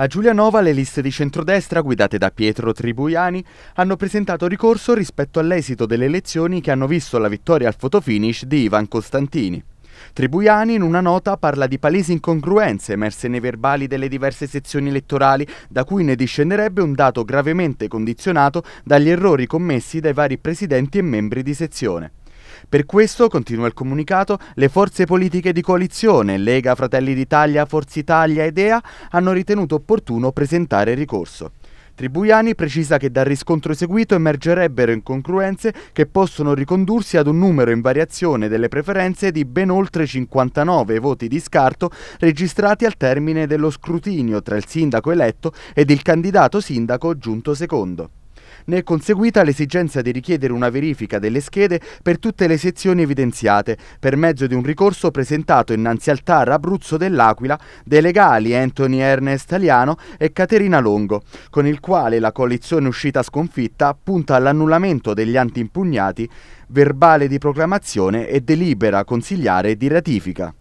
A Giulianova le liste di centrodestra guidate da Pietro Tribuiani hanno presentato ricorso rispetto all'esito delle elezioni che hanno visto la vittoria al fotofinish di Ivan Costantini. Tribuiani in una nota parla di palesi incongruenze emerse nei verbali delle diverse sezioni elettorali, da cui ne discenderebbe un dato gravemente condizionato dagli errori commessi dai vari presidenti e membri di sezione. Per questo, continua il comunicato, le forze politiche di coalizione, Lega, Fratelli d'Italia, Forza Italia ed EA, hanno ritenuto opportuno presentare ricorso. Tribuiani precisa che dal riscontro eseguito emergerebbero incongruenze che possono ricondursi ad un numero in variazione delle preferenze di ben oltre 59 voti di scarto registrati al termine dello scrutinio tra il sindaco eletto ed il candidato sindaco giunto secondo. Ne è conseguita l'esigenza di richiedere una verifica delle schede per tutte le sezioni evidenziate, per mezzo di un ricorso presentato innanzi al TAR Abruzzo dell'Aquila dai legali Anthony Ernest Aliano e Caterina Longo, con il quale la coalizione uscita sconfitta punta all'annullamento degli antiimpugnati, verbale di proclamazione e delibera consigliare di ratifica.